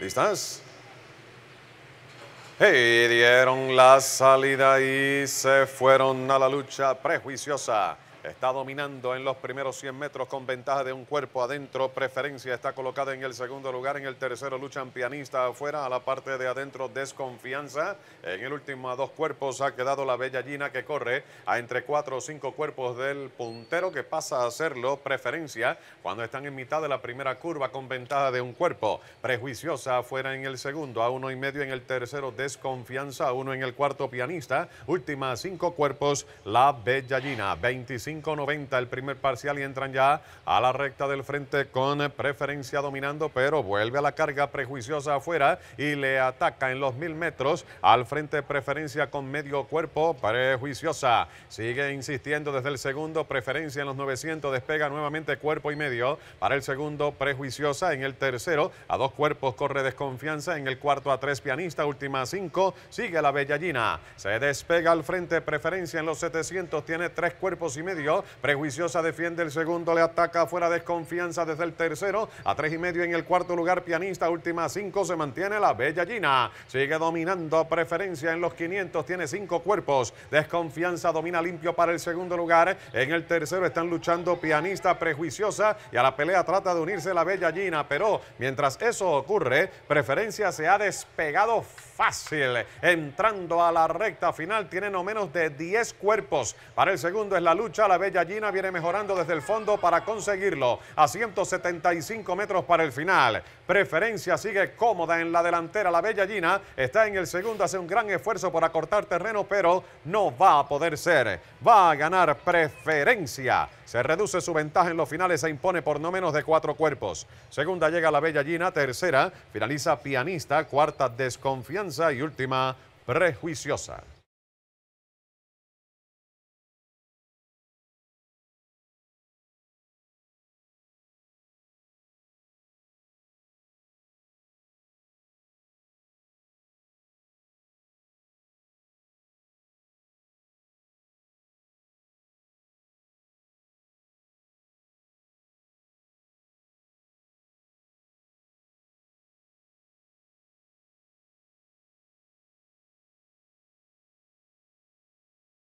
¿Listas? Y dieron la salida y se fueron a la lucha prejuiciosa. Está dominando en los primeros 100 metros con ventaja de un cuerpo adentro. Preferencia está colocada en el segundo lugar. En el tercero luchan pianista afuera. A la parte de adentro desconfianza. En el último a dos cuerpos ha quedado la bella que corre a entre cuatro o cinco cuerpos del puntero que pasa a hacerlo. Preferencia cuando están en mitad de la primera curva con ventaja de un cuerpo. Prejuiciosa afuera en el segundo. A uno y medio en el tercero desconfianza. A uno en el cuarto pianista. Última a cinco cuerpos la bella 25 5.90 el primer parcial y entran ya a la recta del frente con preferencia dominando, pero vuelve a la carga prejuiciosa afuera y le ataca en los mil metros al frente preferencia con medio cuerpo prejuiciosa. Sigue insistiendo desde el segundo, preferencia en los 900, despega nuevamente cuerpo y medio para el segundo, prejuiciosa en el tercero, a dos cuerpos corre desconfianza, en el cuarto a tres pianista, última cinco, sigue la Bellallina, se despega al frente, preferencia en los 700, tiene tres cuerpos y medio Prejuiciosa defiende el segundo, le ataca fuera desconfianza desde el tercero. A tres y medio en el cuarto lugar, pianista, última cinco, se mantiene la Bella Gina. Sigue dominando preferencia en los 500, tiene cinco cuerpos. Desconfianza domina limpio para el segundo lugar. En el tercero están luchando pianista, prejuiciosa y a la pelea trata de unirse la Bella Gina. Pero mientras eso ocurre, preferencia se ha despegado fácil. Entrando a la recta final, tiene no menos de 10 cuerpos. Para el segundo es la lucha la Bella Gina viene mejorando desde el fondo para conseguirlo a 175 metros para el final. Preferencia sigue cómoda en la delantera. La Bella Gina está en el segundo, hace un gran esfuerzo por acortar terreno, pero no va a poder ser. Va a ganar preferencia. Se reduce su ventaja en los finales, se impone por no menos de cuatro cuerpos. Segunda llega la Bella Gina, tercera finaliza pianista, cuarta desconfianza y última prejuiciosa.